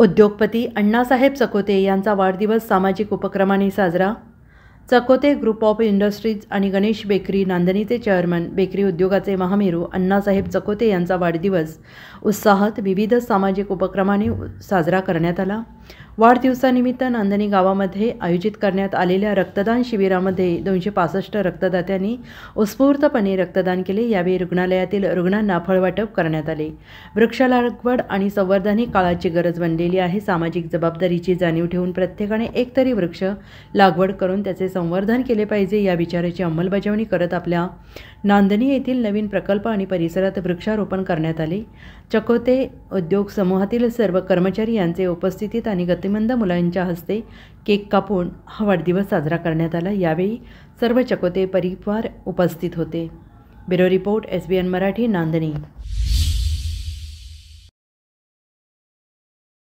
उद्योगपती अण्णासाहेब चकोते यांचा वाढदिवस सामाजिक उपक्रमाने साजरा चकोते ग्रुप ऑफ इंडस्ट्रीज आणि गणेश बेकरी नांदणीचे चेअरमन बेकरी उद्योगाचे महामेरू अण्णासाहेब चकोते यांचा वाढदिवस उत्साहात विविध सामाजिक उपक्रमाने साजरा करण्यात आला वाढदिवसानिमित्त नांदणी गावामध्ये आयोजित करण्यात आलेल्या रक्तदान शिबिरामध्ये दोनशे पासष्ट रक्तदात्यांनी उत्स्फूर्तपणे रक्तदान केले यावेळी रुग्णालयातील रुग्णांना फळवाटप करण्यात आले वृक्ष लागवड आणि संवर्धन ही काळाची गरज बनलेली आहे सामाजिक जबाबदारीची जाणीव ठेवून प्रत्येकाने एकतरी वृक्ष लागवड करून त्याचे संवर्धन केले पाहिजे या विचाराची अंमलबजावणी करत आपल्या नांदणी येथील नवीन प्रकल्प आणि परिसरात वृक्षारोपण करण्यात आले चकोते उद्योग समूहातील सर्व कर्मचारी यांचे उपस्थितीत आणि गतिमंद मुलांच्या हस्ते केक कापून हा वाढदिवस साजरा करण्यात आला यावेळी सर्व चकोते परिवार उपस्थित होते bureau report S B N Marathi नांदणी